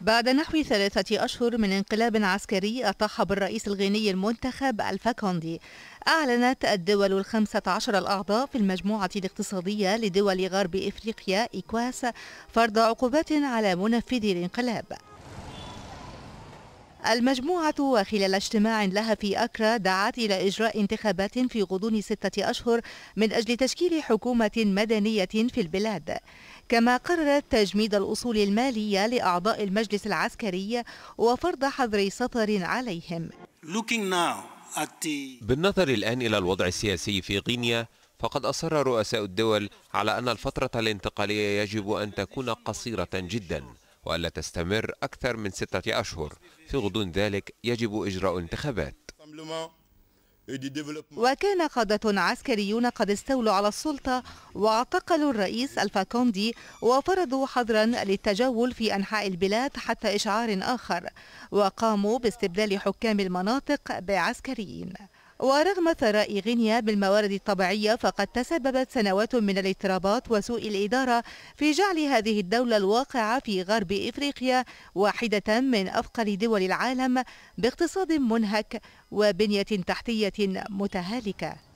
بعد نحو ثلاثة أشهر من انقلاب عسكري أطاح بالرئيس الغيني المنتخب ألفا كوندي أعلنت الدول الخمسة عشر الأعضاء في المجموعة الاقتصادية لدول غرب إفريقيا إيكواس فرض عقوبات على منفذي الانقلاب المجموعة خلال اجتماع لها في أكرا دعت إلى إجراء انتخابات في غضون ستة أشهر من أجل تشكيل حكومة مدنية في البلاد كما قررت تجميد الأصول المالية لأعضاء المجلس العسكري وفرض حظر سفر عليهم بالنظر الآن إلى الوضع السياسي في غينيا فقد أصر رؤساء الدول على أن الفترة الانتقالية يجب أن تكون قصيرة جداً وألا تستمر أكثر من ستة أشهر في غضون ذلك يجب إجراء انتخابات وكان قادة عسكريون قد استولوا على السلطة واعتقلوا الرئيس الفا كوندي وفرضوا حظرا للتجول في أنحاء البلاد حتى إشعار آخر وقاموا باستبدال حكام المناطق بعسكريين ورغم ثراء غينيا بالموارد الطبيعية فقد تسببت سنوات من الاضطرابات وسوء الإدارة في جعل هذه الدولة الواقعة في غرب إفريقيا واحدة من أفقر دول العالم باقتصاد منهك وبنية تحتية متهالكة